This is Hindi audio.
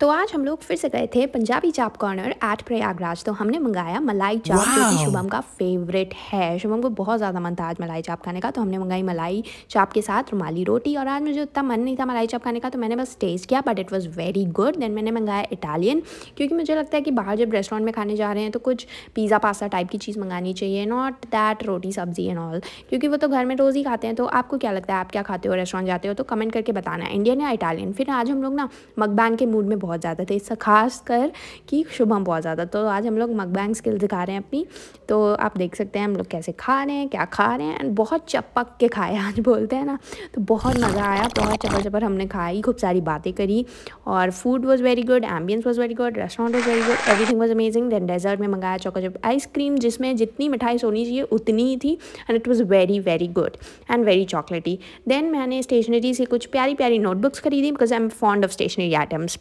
तो आज हम लोग फिर से गए थे पंजाबी चाप कॉर्नर एट प्रयागराज तो हमने मंगाया मलाई चाप wow! जो कि शुभम का फेवरेट है शुभम को बहुत ज़्यादा मन था आज मलाई चाप खाने का तो हमने मंगाई मलाई चाप के साथ रुमाली रोटी और आज मुझे उतना मन नहीं था मलाई चाप खाने का तो मैंने बस टेस्ट किया but it was very good then मैंने मंगाया इटालियन क्योंकि मुझे लगता है कि बाहर जब रेस्टोरेंट में खाने जा रहे हैं तो कुछ पिज़्ज़ा पास्ता टाइप की चीज़ मंगानी चाहिए नॉट दैट रोटी सब्जी एंड ऑल क्योंकि वो तो घर में रोज़ ही खाते हैं तो आपको क्या लगता है आप क्या खाते हो रेस्टोरेंट जाते हो तो कमेंट करके बताना इंडियन या इटालियन फिर आज हम लोग ना मकबैंग के मूड में बहुत ज़्यादा थे इससे खास कर कि शुभम बहुत ज़्यादा तो आज हम लोग मकबैंग स्किल दिखा रहे हैं अपनी तो आप देख सकते हैं हम लोग कैसे खा रहे हैं क्या खा रहे हैं एंड बहुत चपक के खाए आज बोलते हैं ना तो बहुत मज़ा आया बहुत चपर चपर हमने खाई खूब सारी बातें करी और food was very good ambience was very good restaurant was very good everything was amazing then dessert में मंगाया चौक आइसक्रीम जिसमें जितनी मिठाई सोनी चाहिए उतनी ही थी and it was very very good and very chocolatey then मैंने स्टेशनरी से कुछ प्यारी प्यारी नोटबुक्स खरीदी because I am fond of stationery items